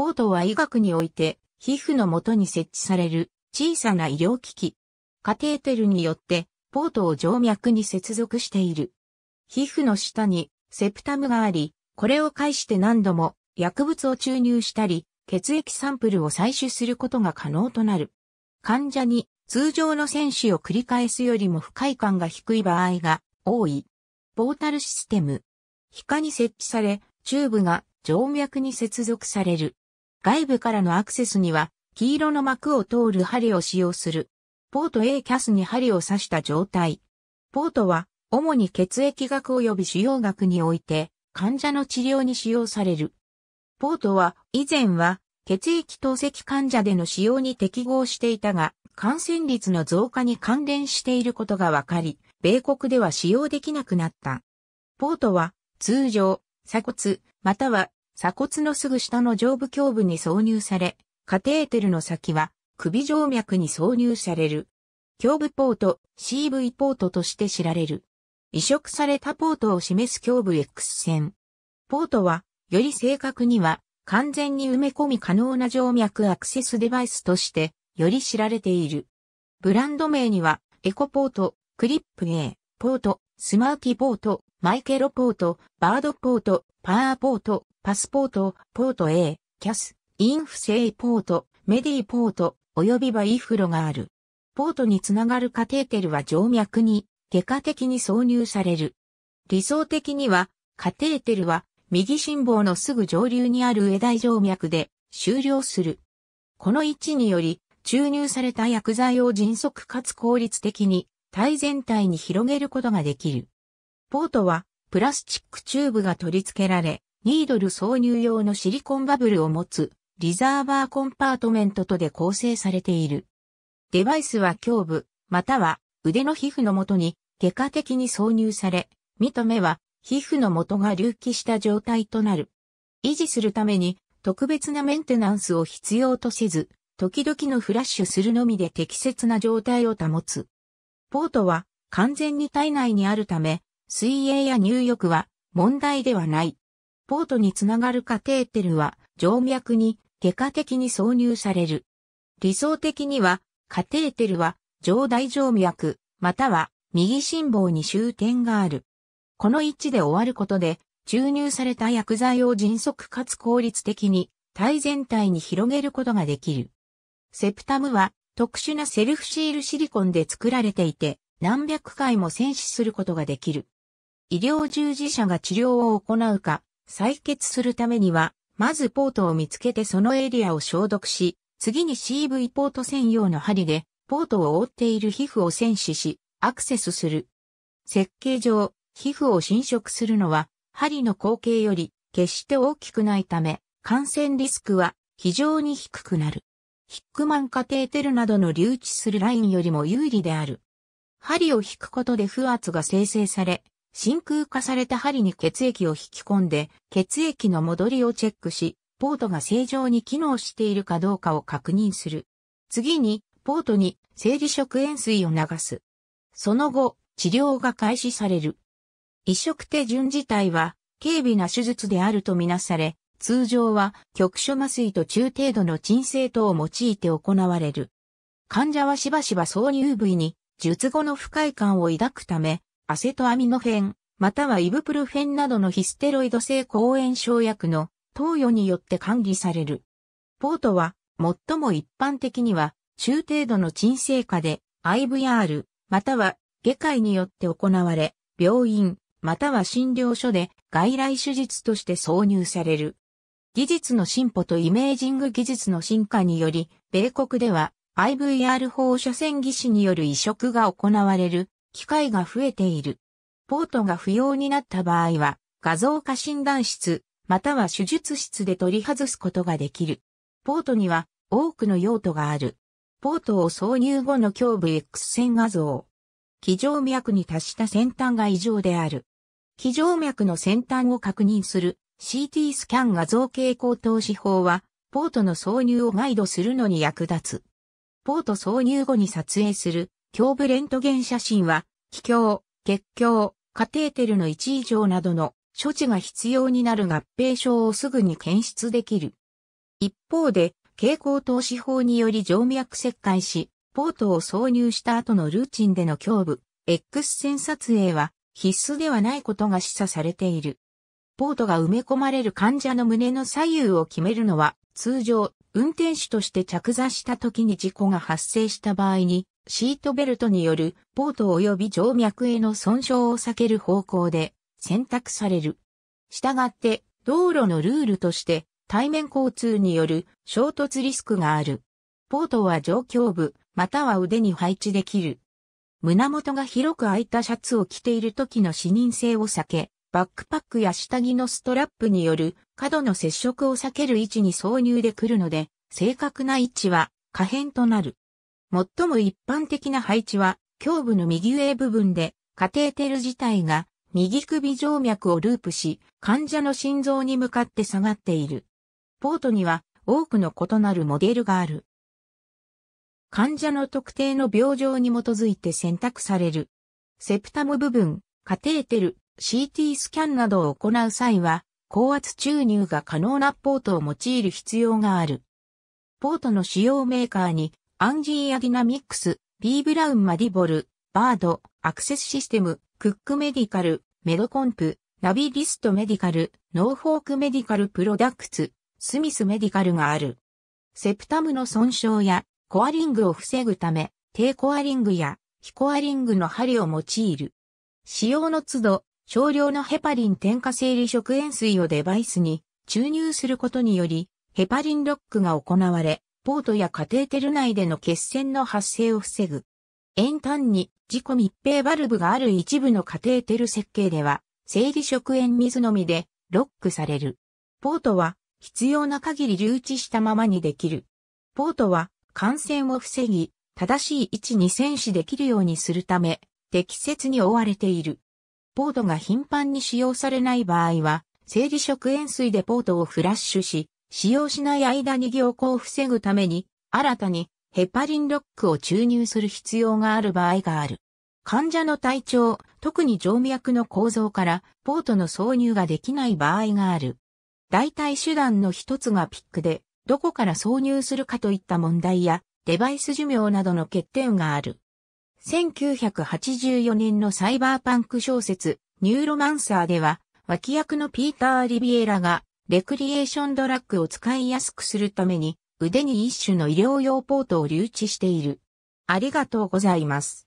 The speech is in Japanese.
ポートは医学において、皮膚のもとに設置される小さな医療機器。カテーテルによって、ポートを静脈に接続している。皮膚の下にセプタムがあり、これを介して何度も薬物を注入したり、血液サンプルを採取することが可能となる。患者に通常の選手を繰り返すよりも不快感が低い場合が多い。ポータルシステム。皮下に設置され、チューブが静脈に接続される。外部からのアクセスには、黄色の膜を通る針を使用する。ポート A キャスに針を刺した状態。ポートは、主に血液学及び腫瘍学において、患者の治療に使用される。ポートは、以前は、血液透析患者での使用に適合していたが、感染率の増加に関連していることが分かり、米国では使用できなくなった。ポートは、通常、鎖骨、または鎖骨のすぐ下の上部胸部に挿入され、カテーテルの先は首静脈に挿入される。胸部ポート、CV ポートとして知られる。移植されたポートを示す胸部 X 線。ポートは、より正確には、完全に埋め込み可能な静脈アクセスデバイスとして、より知られている。ブランド名には、エコポート、クリップ A、ポート、スマーキポート、マイケロポート、バードポート、パワーポート、パスポート、ポート A、キャス、インフセイポート、メディポート、及びバイフロがある。ポートにつながるカテーテルは静脈に、外科的に挿入される。理想的には、カテーテルは、右心房のすぐ上流にある上大静脈で終了する。この位置により、注入された薬剤を迅速かつ効率的に体全体に広げることができる。ポートはプラスチックチューブが取り付けられ、ニードル挿入用のシリコンバブルを持つリザーバーコンパートメントとで構成されている。デバイスは胸部、または腕の皮膚のもとに外科的に挿入され、見と目は皮膚の元が隆起した状態となる。維持するために特別なメンテナンスを必要とせず、時々のフラッシュするのみで適切な状態を保つ。ポートは完全に体内にあるため、水泳や入浴は問題ではない。ポートにつながるカテーテルは静脈に外科的に挿入される。理想的には、カテーテルは上大静脈、または右心房に終点がある。この位置で終わることで、注入された薬剤を迅速かつ効率的に体全体に広げることができる。セプタムは特殊なセルフシールシリコンで作られていて何百回も戦死することができる。医療従事者が治療を行うか採血するためには、まずポートを見つけてそのエリアを消毒し、次に CV ポート専用の針で、ポートを覆っている皮膚を戦死し、アクセスする。設計上、皮膚を侵食するのは、針の口径より決して大きくないため、感染リスクは非常に低くなる。ヒックマンカテーテルなどの留置するラインよりも有利である。針を引くことで負圧が生成され、真空化された針に血液を引き込んで、血液の戻りをチェックし、ポートが正常に機能しているかどうかを確認する。次に、ポートに生理食塩水を流す。その後、治療が開始される。移植手順自体は、軽微な手術であるとみなされ、通常は局所麻酔と中程度の鎮静等を用いて行われる。患者はしばしば挿入部位に術後の不快感を抱くため、アセトアミノフェン、またはイブプルフェンなどのヒステロイド性抗炎症薬の投与によって管理される。ポートは、最も一般的には、中程度の鎮静化で IVR、または外科医によって行われ、病院、または診療所で外来手術として挿入される。技術の進歩とイメージング技術の進化により、米国では IVR 放射線技師による移植が行われる機械が増えている。ポートが不要になった場合は、画像化診断室、または手術室で取り外すことができる。ポートには多くの用途がある。ポートを挿入後の胸部 X 線画像。気静脈に達した先端が異常である。気静脈の先端を確認する CT スキャン画像蛍光透視法は、ポートの挿入をガイドするのに役立つ。ポート挿入後に撮影する胸部レントゲン写真は、気胸、結胸、カテーテルの位置異常などの処置が必要になる合併症をすぐに検出できる。一方で、蛍光透視法により静脈切開し、ポートを挿入した後のルーチンでの胸部、X 線撮影は必須ではないことが示唆されている。ポートが埋め込まれる患者の胸の左右を決めるのは、通常、運転手として着座した時に事故が発生した場合にシートベルトによるポート及び静脈への損傷を避ける方向で選択される。したがって、道路のルールとして対面交通による衝突リスクがある。ポートは上胸部、または腕に配置できる。胸元が広く開いたシャツを着ている時の視認性を避け、バックパックや下着のストラップによる角の接触を避ける位置に挿入で来るので、正確な位置は可変となる。最も一般的な配置は、胸部の右上部分で、カテーテル自体が右首静脈をループし、患者の心臓に向かって下がっている。ポートには多くの異なるモデルがある。患者の特定の病状に基づいて選択される。セプタム部分、カテーテル、CT スキャンなどを行う際は、高圧注入が可能なポートを用いる必要がある。ポートの使用メーカーにアンジーアディナミックス、ビーブラウンマディボル、バード、アクセスシステム、クックメディカル、メドコンプ、ナビリストメディカル、ノーフォークメディカルプロダクツ、スミスメディカルがある。セプタムの損傷やコアリングを防ぐため、低コアリングや非コアリングの針を用いる。使用の都度、少量のヘパリン添加生理食塩水をデバイスに注入することにより、ヘパリンロックが行われ、ポートやカテーテル内での血栓の発生を防ぐ。円単に自己密閉バルブがある一部のカテーテル設計では、生理食塩水のみでロックされる。ポートは必要な限り留置したままにできる。ポートは感染を防ぎ、正しい位置に戦死できるようにするため、適切に追われている。ポートが頻繁に使用されない場合は、生理食塩水でポートをフラッシュし、使用しない間に凝固を防ぐために、新たにヘパリンロックを注入する必要がある場合がある。患者の体調、特に静脈の構造からポートの挿入ができない場合がある。代替手段の一つがピックで、どこから挿入するかといった問題や、デバイス寿命などの欠点がある。1984年のサイバーパンク小説、ニューロマンサーでは、脇役のピーター・リビエラがレクリエーションドラッグを使いやすくするために、腕に一種の医療用ポートを留置している。ありがとうございます。